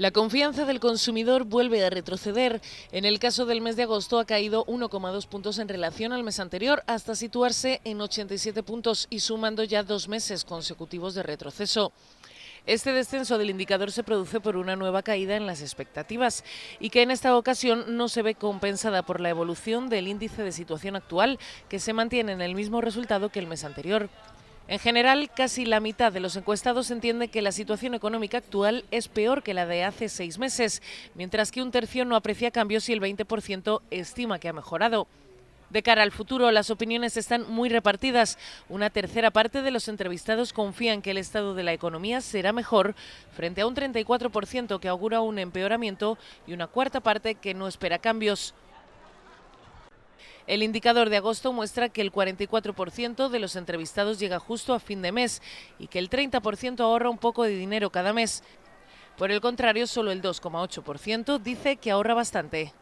La confianza del consumidor vuelve a retroceder. En el caso del mes de agosto ha caído 1,2 puntos en relación al mes anterior hasta situarse en 87 puntos y sumando ya dos meses consecutivos de retroceso. Este descenso del indicador se produce por una nueva caída en las expectativas y que en esta ocasión no se ve compensada por la evolución del índice de situación actual, que se mantiene en el mismo resultado que el mes anterior. En general, casi la mitad de los encuestados entiende que la situación económica actual es peor que la de hace seis meses, mientras que un tercio no aprecia cambios y el 20% estima que ha mejorado. De cara al futuro, las opiniones están muy repartidas. Una tercera parte de los entrevistados confían que el estado de la economía será mejor, frente a un 34% que augura un empeoramiento y una cuarta parte que no espera cambios. El indicador de agosto muestra que el 44% de los entrevistados llega justo a fin de mes y que el 30% ahorra un poco de dinero cada mes. Por el contrario, solo el 2,8% dice que ahorra bastante.